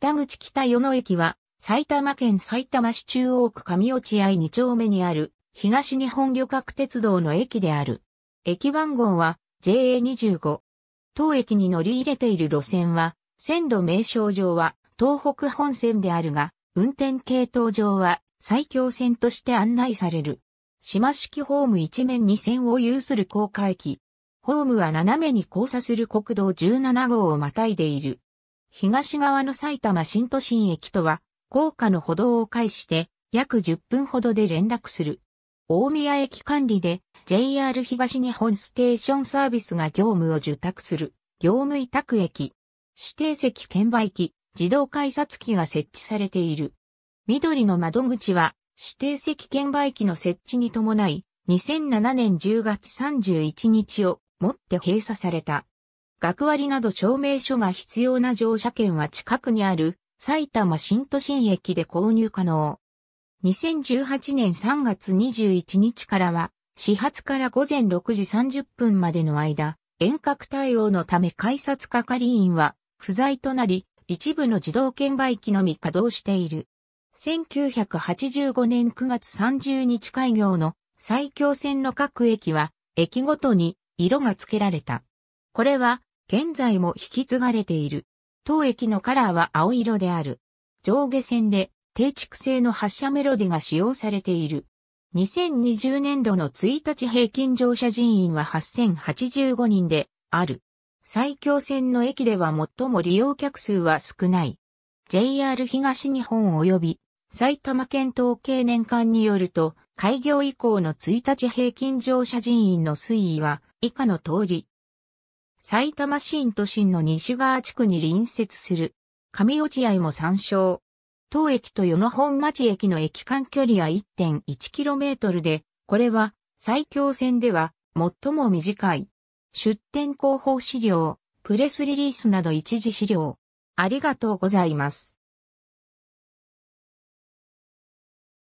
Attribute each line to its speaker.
Speaker 1: 北口北与野駅は、埼玉県埼玉市中央区上落合2丁目にある、東日本旅客鉄道の駅である。駅番号は JA25。当駅に乗り入れている路線は、線路名称上は東北本線であるが、運転系統上は埼京線として案内される。島式ホーム一面二線を有する高架駅。ホームは斜めに交差する国道17号をまたいでいる。東側の埼玉新都心駅とは、高架の歩道を介して約10分ほどで連絡する。大宮駅管理で JR 東日本ステーションサービスが業務を受託する業務委託駅。指定席券売機、自動改札機が設置されている。緑の窓口は指定席券売機の設置に伴い、2007年10月31日をもって閉鎖された。学割など証明書が必要な乗車券は近くにある埼玉新都心駅で購入可能。2018年3月21日からは、始発から午前6時30分までの間、遠隔対応のため改札係員は不在となり、一部の自動券売機のみ稼働している。1985年9月30日開業の埼京線の各駅は、駅ごとに色が付けられた。これは、現在も引き継がれている。当駅のカラーは青色である。上下線で低築性の発車メロディが使用されている。2020年度の1日平均乗車人員は8085人である。最強線の駅では最も利用客数は少ない。JR 東日本及び埼玉県統計年間によると、開業以降の1日平均乗車人員の推移は以下の通り、埼玉新都心の西側地区に隣接する、上落合も参照。当駅と与野本町駅の駅間距離は 1.1km で、これは埼京線では最も短い。出店広報資料、プレスリリースなど一時資料。ありがとうございます。